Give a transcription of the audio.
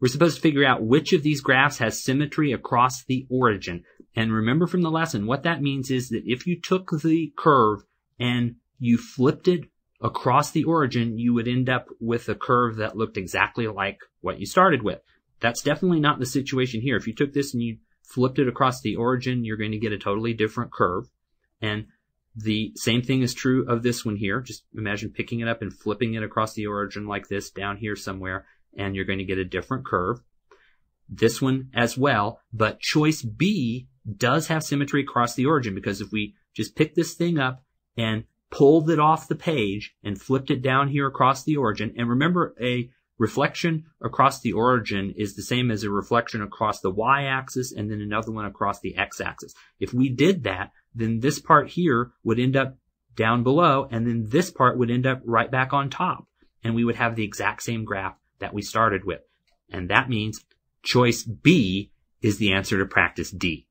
We're supposed to figure out which of these graphs has symmetry across the origin. And remember from the lesson, what that means is that if you took the curve and you flipped it across the origin, you would end up with a curve that looked exactly like what you started with. That's definitely not the situation here. If you took this and you flipped it across the origin, you're going to get a totally different curve. And the same thing is true of this one here. Just imagine picking it up and flipping it across the origin like this down here somewhere and you're going to get a different curve. This one as well, but choice B does have symmetry across the origin because if we just pick this thing up and pulled it off the page and flipped it down here across the origin, and remember a reflection across the origin is the same as a reflection across the y-axis and then another one across the x-axis. If we did that, then this part here would end up down below and then this part would end up right back on top and we would have the exact same graph that we started with. And that means choice B is the answer to practice D.